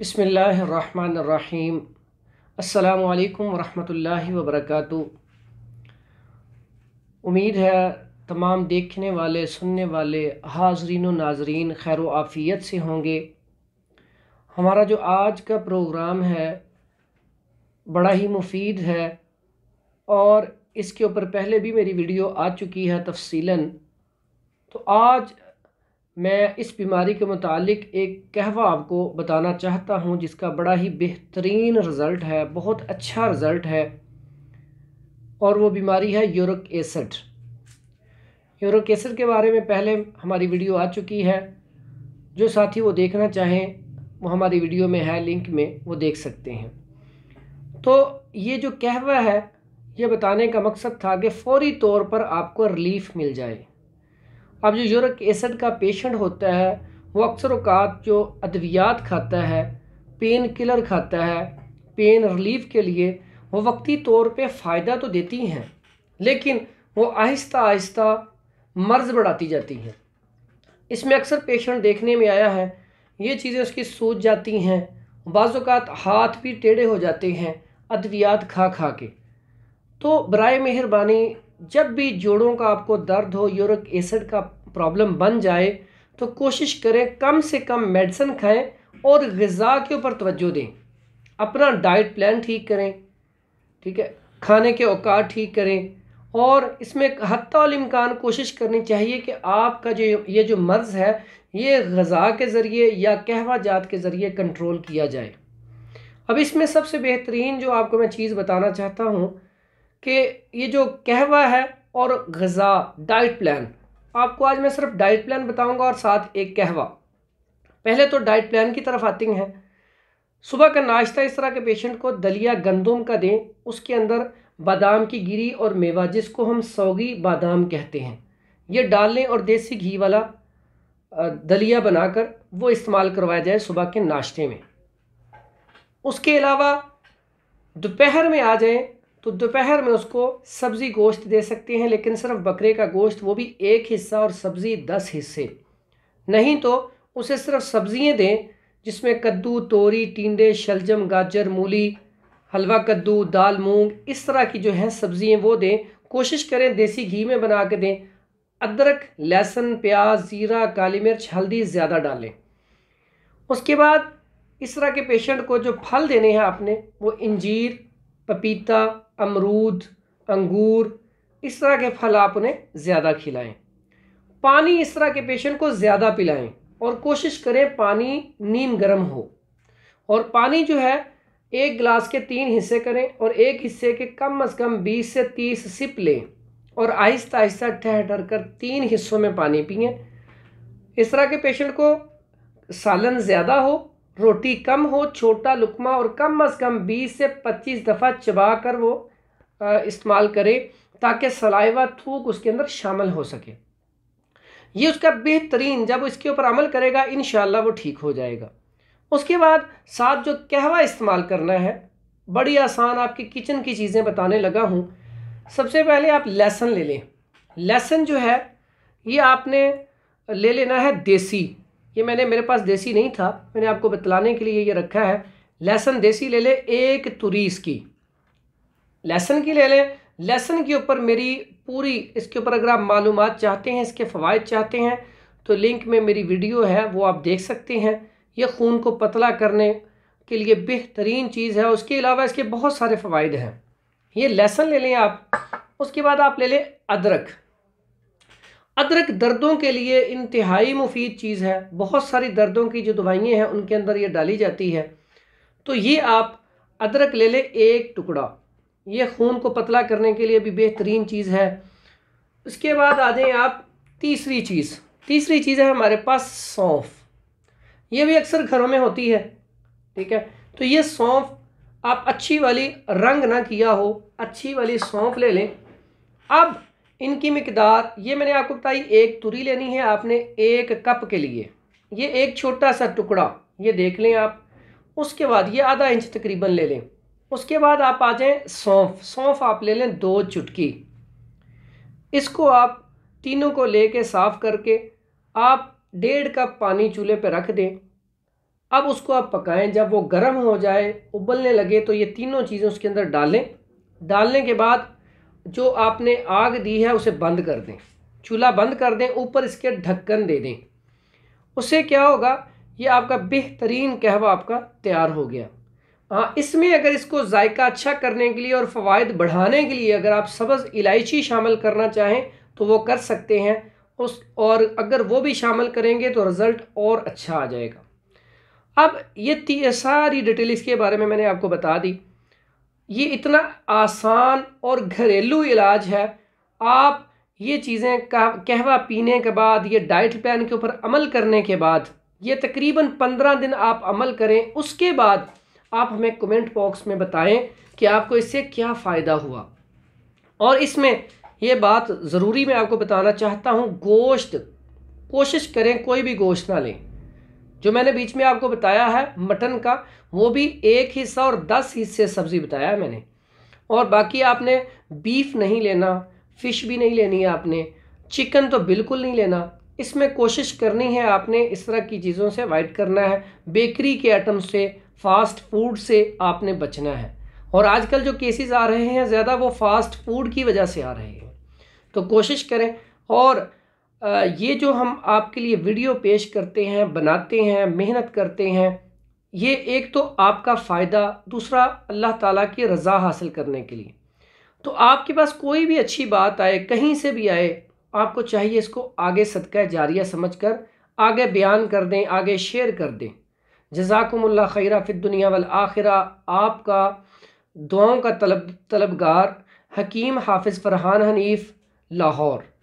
बसमीम् अल्लाम वरहमतुल्लाहि वबरकातु उम्मीद है तमाम देखने वाले सुनने वाले हाजरीन व नाजरीन खैर आफ़ियत से होंगे हमारा जो आज का प्रोग्राम है बड़ा ही मुफीद है और इसके ऊपर पहले भी मेरी वीडियो आ चुकी है तफसीला तो आज मैं इस बीमारी के मुतालिक एक कहवा आपको बताना चाहता हूँ जिसका बड़ा ही बेहतरीन रिज़ल्ट है बहुत अच्छा रिज़ल्ट है और वो बीमारी है यूरिक एसिड यूरिक एसिड के बारे में पहले हमारी वीडियो आ चुकी है जो साथी वो देखना चाहें वो हमारी वीडियो में है लिंक में वो देख सकते हैं तो ये जो कहवा है ये बताने का मकसद था कि फ़ौरी तौर पर आपको रिलीफ़ मिल जाए अब जो यूरिक एसिड का पेशेंट होता है वो अक्सर अवकात जो अद्वियात खाता है पेन किलर खाता है पेन रिलीफ के लिए वो वक्ती तौर पे फ़ायदा तो देती हैं लेकिन वो आहिस्ता आहिस्ता मर्ज़ बढ़ाती जाती हैं इसमें अक्सर पेशेंट देखने में आया है ये चीज़ें उसकी सूझ जाती हैं बाज़ात हाथ भी टेढ़े हो जाते हैं अद्वियात खा खा के तो बर मेहरबानी जब भी जोड़ों का आपको दर्द हो यूरिक एसिड का प्रॉब्लम बन जाए तो कोशिश करें कम से कम मेडिसिन खाएं और गज़ा के ऊपर तवज्जो दें अपना डाइट प्लान ठीक करें ठीक है खाने के औकात ठीक करें और इसमें हतमकान कोशिश करनी चाहिए कि आपका जो ये जो मर्ज़ है ये गज़ा के ज़रिए या कहवा जात के ज़रिए कंट्रोल किया जाए अब इसमें सबसे बेहतरीन जो आपको मैं चीज़ बताना चाहता हूँ कि ये जो कहवा है और गज़ा डाइट प्लान आपको आज मैं सिर्फ डाइट प्लान बताऊंगा और साथ एक कहवा पहले तो डाइट प्लान की तरफ आती हैं सुबह का नाश्ता इस तरह के पेशेंट को दलिया गंदम का दें उसके अंदर बादाम की गिरी और मेवा जिसको हम सौगी बादाम कहते हैं ये डाल लें और देसी घी वाला दलिया बनाकर वो इस्तेमाल करवाया जाए सुबह के नाश्ते में उसके अलावा दोपहर में आ जाएँ तो दोपहर में उसको सब्ज़ी गोश्त दे सकते हैं लेकिन सिर्फ बकरे का गोश्त वो भी एक हिस्सा और सब्ज़ी दस हिस्से नहीं तो उसे सिर्फ सब्ज़ियाँ दें जिसमें कद्दू तोरी टींडे शलजम गाजर मूली हलवा कद्दू दाल मूंग इस तरह की जो है सब्ज़ियाँ वो दें कोशिश करें देसी घी में बना के दें अदरक लहसुन प्याज ज़ीरा काली मिर्च हल्दी ज़्यादा डालें उसके बाद इस तरह के पेशेंट को जो फल देने हैं आपने वो इंजीर पपीता अमरूद अंगूर इस तरह के फल आप उन्हें ज़्यादा खिलाएं पानी इस तरह के पेशेंट को ज़्यादा पिलाएं और कोशिश करें पानी नीम गर्म हो और पानी जो है एक गिलास के तीन हिस्से करें और एक हिस्से के कम अज़ कम बीस से तीस सिप लें और आहिस्ता आहिस्ता ठहर ठहर कर तीन हिस्सों में पानी पिए इस तरह के पेशेंट को सालन ज़्यादा हो रोटी कम हो छोटा लुकमा और कम अज़ कम 20 से 25 दफ़ा चबा कर वो इस्तेमाल करे ताकि सलाइवा थूक उसके अंदर शामिल हो सके ये उसका बेहतरीन जब इसके ऊपर अमल करेगा इन वो ठीक हो जाएगा उसके बाद साथ जो कहवा इस्तेमाल करना है बड़ी आसान आपकी किचन की चीज़ें बताने लगा हूँ सबसे पहले आप लहसुन ले लें लहसुन जो है ये आपने ले लेना है देसी ये मैंने मेरे पास देसी नहीं था मैंने आपको बतलाने के लिए ये रखा है लहसन देसी ले लें एक तुरीस की लहसन की ले लें लहसन के ऊपर मेरी पूरी इसके ऊपर अगर आप मालूम चाहते हैं इसके फ़वाद चाहते हैं तो लिंक में मेरी वीडियो है वो आप देख सकते हैं ये खून को पतला करने के लिए बेहतरीन चीज़ है उसके अलावा इसके बहुत सारे फ़वाद हैं ये लहसन ले लें आप उसके बाद आप ले लें अदरक अदरक दर्दों के लिए इंतहाई मुफीद चीज़ है बहुत सारी दर्दों की जो दवाइयाँ हैं उनके अंदर ये डाली जाती है तो ये आप अदरक ले लें एक टुकड़ा ये खून को पतला करने के लिए भी बेहतरीन चीज़ है उसके बाद आ जाएँ आप तीसरी चीज़ तीसरी चीज़ है हमारे पास सौंफ ये भी अक्सर घरों में होती है ठीक है तो ये सौंफ आप अच्छी वाली रंग ना किया हो अच्छी वाली सौंफ ले लें अब इनकी मकदार ये मैंने आपको बताई एक तुरी लेनी है आपने एक कप के लिए ये एक छोटा सा टुकड़ा ये देख लें आप उसके बाद ये आधा इंच तकरीबन ले लें उसके बाद आप आ जाएँ सौंफ सौंफ आप ले लें दो चुटकी इसको आप तीनों को ले कर साफ़ करके आप डेढ़ कप पानी चूल्हे पर रख दें अब उसको आप पकाएं जब वो गर्म हो जाए उबलने लगे तो ये तीनों चीज़ें उसके अंदर डालें डालने के बाद जो आपने आग दी है उसे बंद कर दें चूल्हा बंद कर दें ऊपर इसके ढक्कन दे दें उससे क्या होगा ये आपका बेहतरीन कहवा आपका तैयार हो गया हाँ इसमें अगर इसको जायका अच्छा करने के लिए और फ़वाद बढ़ाने के लिए अगर आप सब्ज़ इलायची शामिल करना चाहें तो वो कर सकते हैं उस और अगर वो भी शामिल करेंगे तो रिज़ल्ट और अच्छा आ जाएगा अब ये सारी डिटेल इसके बारे में मैंने आपको बता दी ये इतना आसान और घरेलू इलाज है आप ये चीज़ें कहवा पीने के बाद ये डाइट प्लान के ऊपर अमल करने के बाद ये तकरीबन पंद्रह दिन आप अमल करें उसके बाद आप हमें कमेंट बॉक्स में बताएं कि आपको इससे क्या फ़ायदा हुआ और इसमें ये बात ज़रूरी मैं आपको बताना चाहता हूँ गोश्त कोशिश करें कोई भी गोश्त ना लें जो मैंने बीच में आपको बताया है मटन का वो भी एक हिस्सा और दस हिस्से सब्ज़ी बताया है मैंने और बाकी आपने बीफ नहीं लेना फ़िश भी नहीं लेनी है आपने चिकन तो बिल्कुल नहीं लेना इसमें कोशिश करनी है आपने इस तरह की चीज़ों से अवॉइड करना है बेकरी के आइटम से फास्ट फूड से आपने बचना है और आजकल जो केसेस आ रहे हैं ज़्यादा वो फास्ट फूड की वजह से आ रहे हैं तो कोशिश करें और ये जो हम आपके लिए वीडियो पेश करते हैं बनाते हैं मेहनत करते हैं ये एक तो आपका फ़ायदा दूसरा अल्लाह ताला की रज़ा हासिल करने के लिए तो आपके पास कोई भी अच्छी बात आए कहीं से भी आए आपको चाहिए इसको आगे सदका जारिया समझ कर आगे बयान कर दें आगे शेयर कर दें जजाकमल्ला खैरा फिर दुनिया वाल आखिरा आपका दुआओं का तलब तलबगार हकीम हाफिज़ फरहान हनीफ़ लाहौर